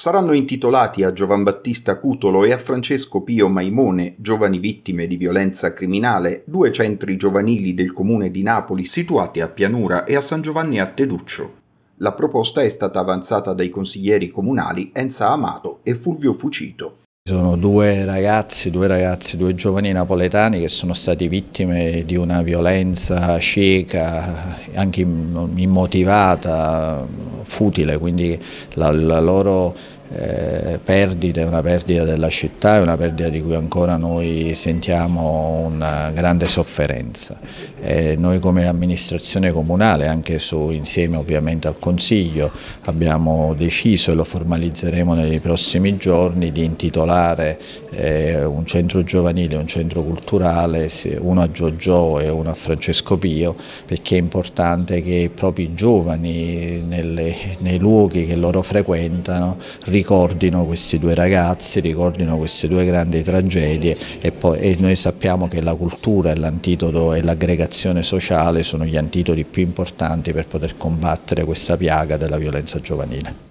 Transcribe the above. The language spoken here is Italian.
saranno intitolati a Giovan Battista Cutolo e a Francesco Pio Maimone, giovani vittime di violenza criminale, due centri giovanili del comune di Napoli situati a Pianura e a San Giovanni a Teduccio. La proposta è stata avanzata dai consiglieri comunali Enza Amato e Fulvio Fucito. Sono due ragazzi, due ragazzi, due giovani napoletani che sono stati vittime di una violenza cieca, anche immotivata, futile, quindi la, la loro eh, perdite, una perdita della città è una perdita di cui ancora noi sentiamo una grande sofferenza. Eh, noi come amministrazione comunale, anche su, insieme ovviamente al Consiglio, abbiamo deciso e lo formalizzeremo nei prossimi giorni di intitolare eh, un centro giovanile, un centro culturale, uno a Giorgio e uno a Francesco Pio, perché è importante che proprio i giovani nelle, nei luoghi che loro frequentano ricordino questi due ragazzi, ricordino queste due grandi tragedie e, poi, e noi sappiamo che la cultura e l'antidoto e l'aggregazione sociale sono gli antidoti più importanti per poter combattere questa piaga della violenza giovanile.